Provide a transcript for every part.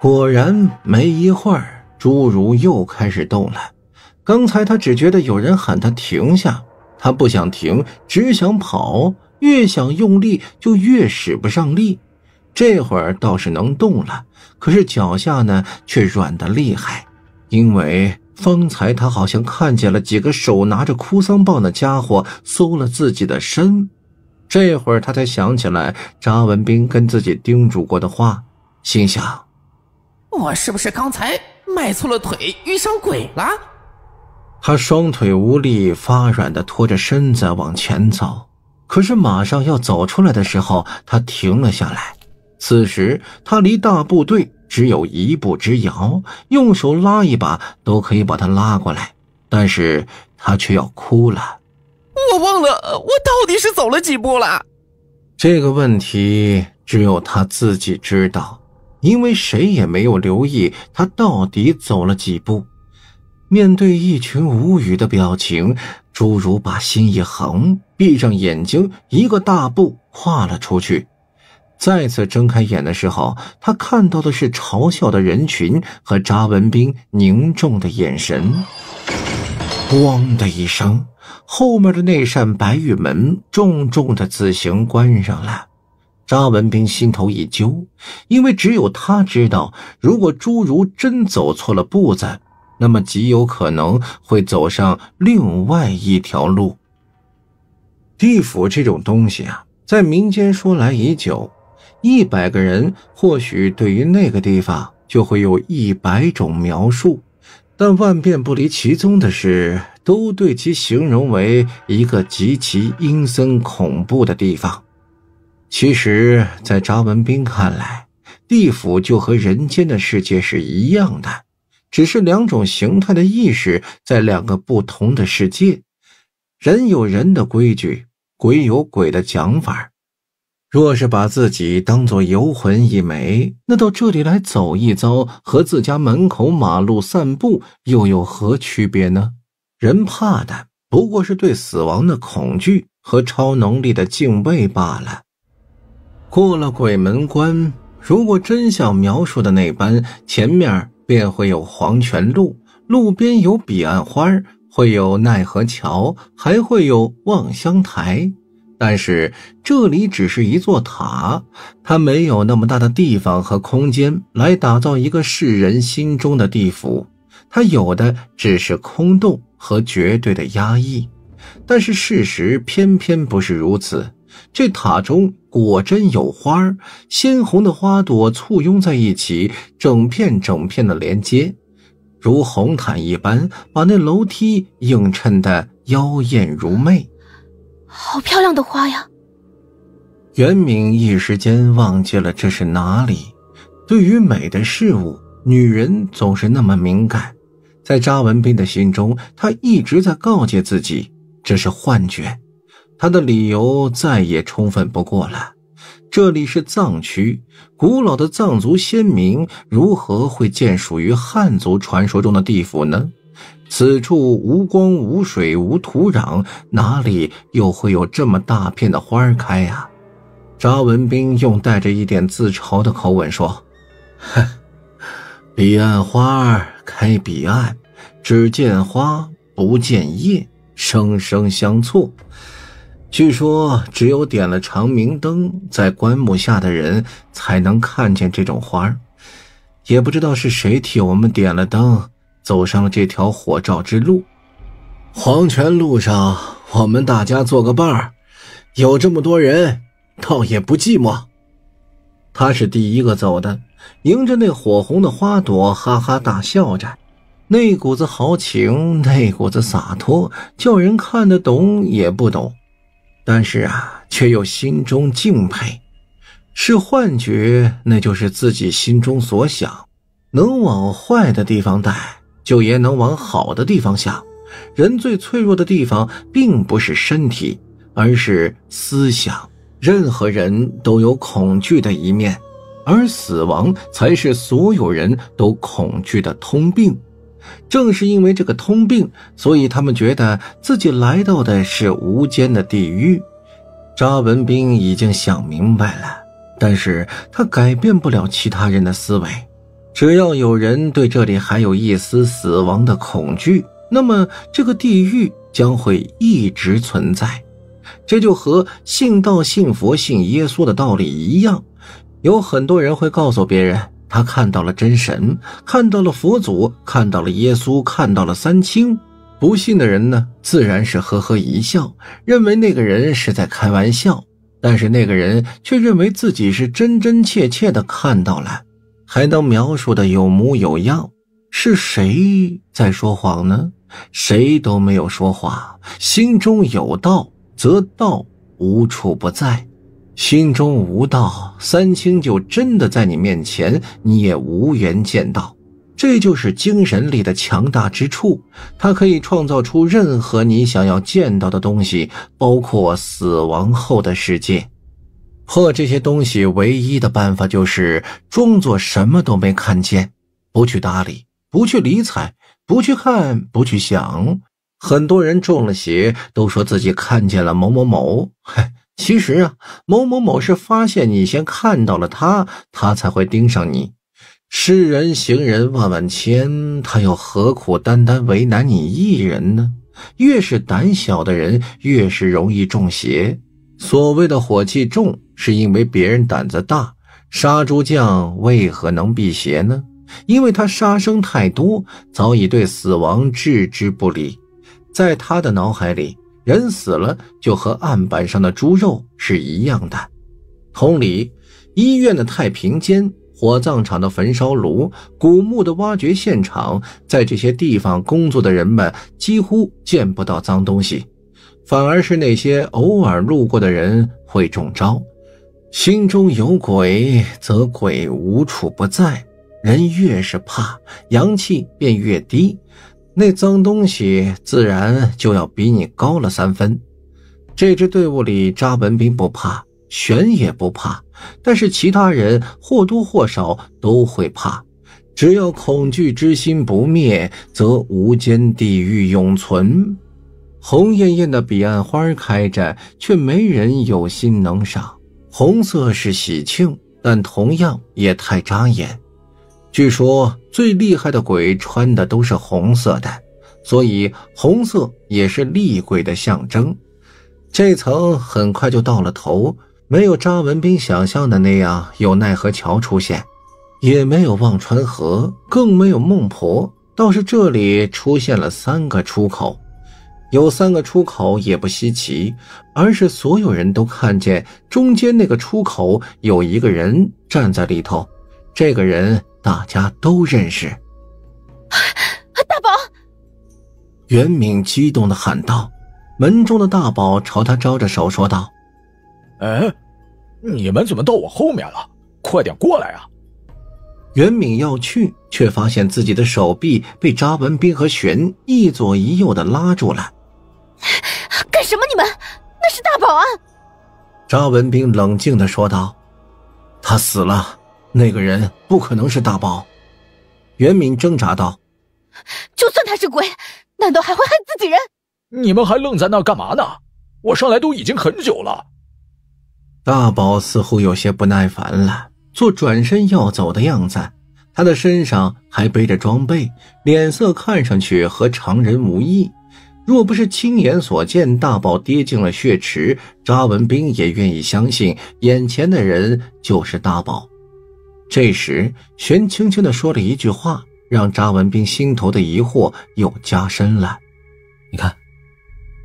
果然没一会儿，侏儒又开始动了。刚才他只觉得有人喊他停下，他不想停，只想跑。越想用力，就越使不上力。这会儿倒是能动了，可是脚下呢却软得厉害，因为方才他好像看见了几个手拿着哭丧棒的家伙搜了自己的身。这会儿他才想起来，张文斌跟自己叮嘱过的话，心想。我是不是刚才迈错了腿，遇上鬼了？他双腿无力、发软的拖着身子往前走，可是马上要走出来的时候，他停了下来。此时他离大部队只有一步之遥，用手拉一把都可以把他拉过来，但是他却要哭了。我忘了，我到底是走了几步了？这个问题只有他自己知道。因为谁也没有留意他到底走了几步，面对一群无语的表情，侏儒把心一横，闭上眼睛，一个大步跨了出去。再次睁开眼的时候，他看到的是嘲笑的人群和查文斌凝重的眼神。咣的一声，后面的那扇白玉门重重的自行关上了。张文斌心头一揪，因为只有他知道，如果侏儒真走错了步子，那么极有可能会走上另外一条路。地府这种东西啊，在民间说来已久，一百个人或许对于那个地方就会有一百种描述，但万变不离其宗的是，都对其形容为一个极其阴森恐怖的地方。其实，在查文斌看来，地府就和人间的世界是一样的，只是两种形态的意识在两个不同的世界。人有人的规矩，鬼有鬼的讲法。若是把自己当做游魂一枚，那到这里来走一遭，和自家门口马路散步又有何区别呢？人怕的不过是对死亡的恐惧和超能力的敬畏罢了。过了鬼门关，如果真像描述的那般，前面便会有黄泉路，路边有彼岸花，会有奈何桥，还会有望乡台。但是这里只是一座塔，它没有那么大的地方和空间来打造一个世人心中的地府，它有的只是空洞和绝对的压抑。但是事实偏偏不是如此。这塔中果真有花儿，鲜红的花朵簇拥在一起，整片整片的连接，如红毯一般，把那楼梯映衬得妖艳如魅。好漂亮的花呀！袁敏一时间忘记了这是哪里。对于美的事物，女人总是那么敏感。在查文斌的心中，他一直在告诫自己，这是幻觉。他的理由再也充分不过了。这里是藏区，古老的藏族先民如何会见属于汉族传说中的地府呢？此处无光、无水、无土壤，哪里又会有这么大片的花儿开呀？张文斌用带着一点自嘲的口吻说：“彼岸花儿开，彼岸，只见花不见叶，生生相错。”据说只有点了长明灯在棺木下的人才能看见这种花儿，也不知道是谁替我们点了灯，走上了这条火照之路。黄泉路上，我们大家做个伴儿，有这么多人，倒也不寂寞。他是第一个走的，迎着那火红的花朵，哈哈大笑着，那股子豪情，那股子洒脱，叫人看得懂也不懂。但是啊，却又心中敬佩。是幻觉，那就是自己心中所想。能往坏的地方带，就也能往好的地方想。人最脆弱的地方，并不是身体，而是思想。任何人都有恐惧的一面，而死亡才是所有人都恐惧的通病。正是因为这个通病，所以他们觉得自己来到的是无间的地狱。查文斌已经想明白了，但是他改变不了其他人的思维。只要有人对这里还有一丝死亡的恐惧，那么这个地狱将会一直存在。这就和信道、信佛、信耶稣的道理一样，有很多人会告诉别人。他看到了真神，看到了佛祖，看到了耶稣，看到了三清。不信的人呢，自然是呵呵一笑，认为那个人是在开玩笑。但是那个人却认为自己是真真切切的看到了，还能描述的有模有样。是谁在说谎呢？谁都没有说话。心中有道，则道无处不在。心中无道，三清就真的在你面前，你也无缘见到。这就是精神力的强大之处，它可以创造出任何你想要见到的东西，包括死亡后的世界。破这些东西唯一的办法就是装作什么都没看见，不去搭理，不去理睬，不去看，不去想。很多人中了邪，都说自己看见了某某某，嘿。其实啊，某某某是发现你先看到了他，他才会盯上你。世人、行人万万千，他又何苦单单为难你一人呢？越是胆小的人，越是容易中邪。所谓的火气重，是因为别人胆子大。杀猪匠为何能辟邪呢？因为他杀生太多，早已对死亡置之不理，在他的脑海里。人死了，就和案板上的猪肉是一样的。同理，医院的太平间、火葬场的焚烧炉、古墓的挖掘现场，在这些地方工作的人们几乎见不到脏东西，反而是那些偶尔路过的人会中招。心中有鬼，则鬼无处不在。人越是怕，阳气便越低。那脏东西自然就要比你高了三分。这支队伍里，扎文斌不怕，玄也不怕，但是其他人或多或少都会怕。只要恐惧之心不灭，则无间地狱永存。红艳艳的彼岸花开着，却没人有心能赏。红色是喜庆，但同样也太扎眼。据说。最厉害的鬼穿的都是红色的，所以红色也是厉鬼的象征。这层很快就到了头，没有查文斌想象的那样有奈何桥出现，也没有忘川河，更没有孟婆。倒是这里出现了三个出口，有三个出口也不稀奇，而是所有人都看见中间那个出口有一个人站在里头，这个人。大家都认识，大宝。袁敏激动的喊道：“门中的大宝朝他招着手说道：‘哎，你们怎么到我后面了？快点过来啊！’”袁敏要去，却发现自己的手臂被查文斌和玄一左一右的拉住了。“干什么？你们那是大宝啊！查文斌冷静的说道：“他死了。”那个人不可能是大宝，袁敏挣扎道：“就算他是鬼，难道还会害自己人？”你们还愣在那干嘛呢？我上来都已经很久了。大宝似乎有些不耐烦了，做转身要走的样子。他的身上还背着装备，脸色看上去和常人无异。若不是亲眼所见，大宝跌进了血池，查文斌也愿意相信眼前的人就是大宝。这时，玄轻轻的说了一句话，让查文斌心头的疑惑又加深了。你看，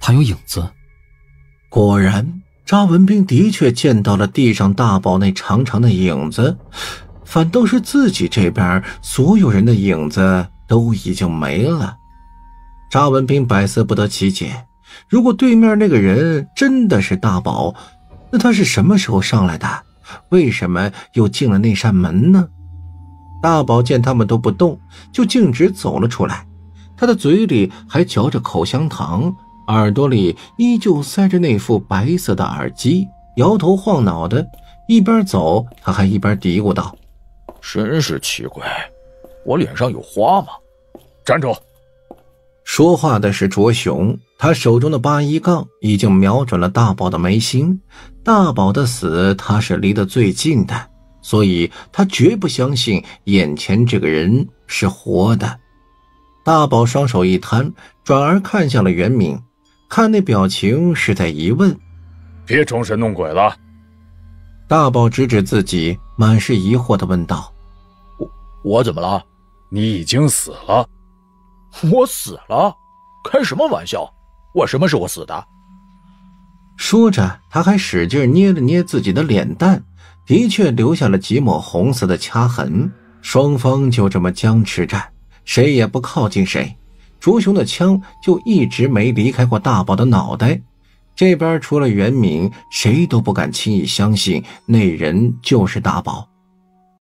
他有影子。果然，查文斌的确见到了地上大宝那长长的影子，反倒是自己这边所有人的影子都已经没了。查文斌百思不得其解：如果对面那个人真的是大宝，那他是什么时候上来的？为什么又进了那扇门呢？大宝见他们都不动，就径直走了出来。他的嘴里还嚼着口香糖，耳朵里依旧塞着那副白色的耳机，摇头晃脑的。一边走，他还一边嘀咕道：“真是奇怪，我脸上有花吗？”站住！说话的是卓雄，他手中的八一杠已经瞄准了大宝的眉心。大宝的死，他是离得最近的，所以他绝不相信眼前这个人是活的。大宝双手一摊，转而看向了袁明，看那表情是在疑问。别装神弄鬼了！大宝指指自己，满是疑惑地问道：“我我怎么了？你已经死了。”我死了？开什么玩笑！我什么时候死的？说着，他还使劲捏了捏自己的脸蛋，的确留下了几抹红色的掐痕。双方就这么僵持着，谁也不靠近谁。竹雄的枪就一直没离开过大宝的脑袋。这边除了袁敏，谁都不敢轻易相信那人就是大宝。